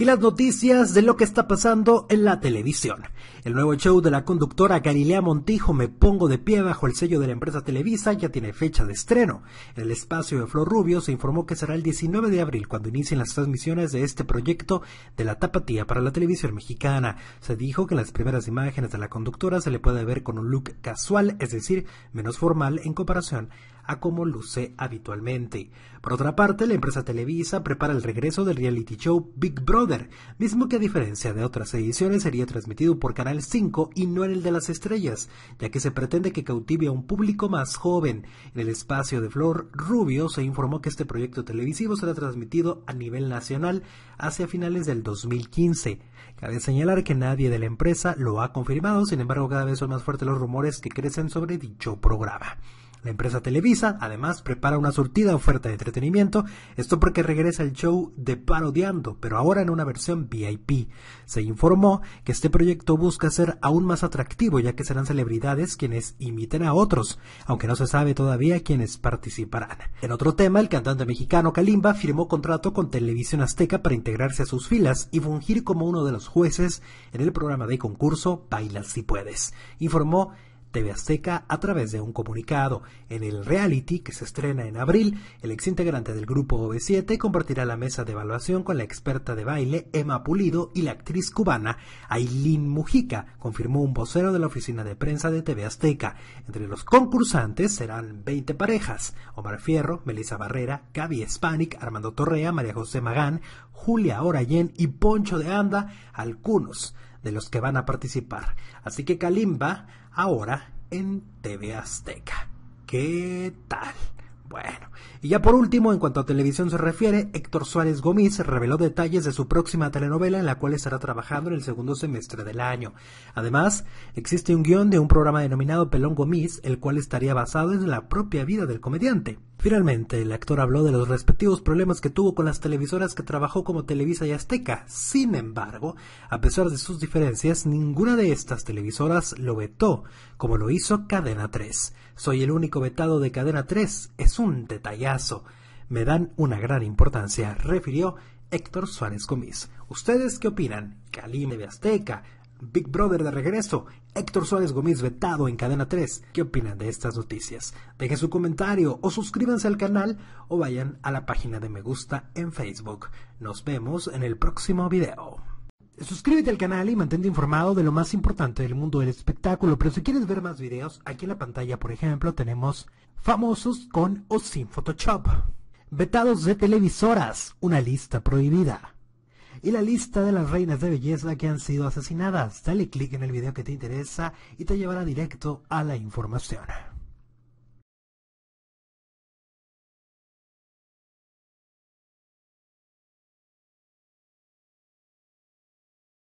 y las noticias de lo que está pasando en la televisión. El nuevo show de la conductora Galilea Montijo, Me Pongo de Pie, bajo el sello de la empresa Televisa, ya tiene fecha de estreno. el espacio de Flor Rubio se informó que será el 19 de abril cuando inicien las transmisiones de este proyecto de la tapatía para la televisión mexicana. Se dijo que las primeras imágenes de la conductora se le puede ver con un look casual, es decir, menos formal en comparación a como luce habitualmente. Por otra parte, la empresa Televisa prepara el regreso del reality show Big Brother, mismo que a diferencia de otras ediciones sería transmitido por Canal 5 y no en el de las estrellas, ya que se pretende que cautive a un público más joven. En el espacio de Flor Rubio se informó que este proyecto televisivo será transmitido a nivel nacional hacia finales del 2015. Cabe señalar que nadie de la empresa lo ha confirmado, sin embargo cada vez son más fuertes los rumores que crecen sobre dicho programa. La empresa Televisa, además, prepara una surtida oferta de entretenimiento, esto porque regresa el show de Parodiando, pero ahora en una versión VIP. Se informó que este proyecto busca ser aún más atractivo, ya que serán celebridades quienes imiten a otros, aunque no se sabe todavía quiénes participarán. En otro tema, el cantante mexicano Kalimba firmó contrato con Televisión Azteca para integrarse a sus filas y fungir como uno de los jueces en el programa de concurso Baila si puedes, informó TV Azteca a través de un comunicado. En el reality que se estrena en abril, el exintegrante del grupo OV7 compartirá la mesa de evaluación con la experta de baile Emma Pulido y la actriz cubana Aileen Mujica, confirmó un vocero de la oficina de prensa de TV Azteca. Entre los concursantes serán 20 parejas: Omar Fierro, Melissa Barrera, Gaby Spanik, Armando Torrea, María José Magán, Julia Orayen y Poncho de Anda, algunos de los que van a participar. Así que Kalimba ahora en TV Azteca. ¿Qué tal? Bueno, y ya por último, en cuanto a televisión se refiere, Héctor Suárez Gómez reveló detalles de su próxima telenovela en la cual estará trabajando en el segundo semestre del año. Además, existe un guión de un programa denominado Pelón Gómez, el cual estaría basado en la propia vida del comediante. Finalmente, el actor habló de los respectivos problemas que tuvo con las televisoras que trabajó como Televisa y Azteca. Sin embargo, a pesar de sus diferencias, ninguna de estas televisoras lo vetó, como lo hizo Cadena 3. Soy el único vetado de Cadena 3, es un detallazo. Me dan una gran importancia, refirió Héctor Suárez Comis. ¿Ustedes qué opinan? Calime de Azteca? Big Brother de regreso, Héctor Suárez Gómez vetado en Cadena 3. ¿Qué opinan de estas noticias? Dejen su comentario o suscríbanse al canal o vayan a la página de me gusta en Facebook. Nos vemos en el próximo video. Suscríbete al canal y mantente informado de lo más importante del mundo del espectáculo, pero si quieres ver más videos, aquí en la pantalla, por ejemplo, tenemos famosos con o sin Photoshop. Vetados de televisoras, una lista prohibida y la lista de las reinas de belleza que han sido asesinadas. Dale clic en el video que te interesa y te llevará directo a la información.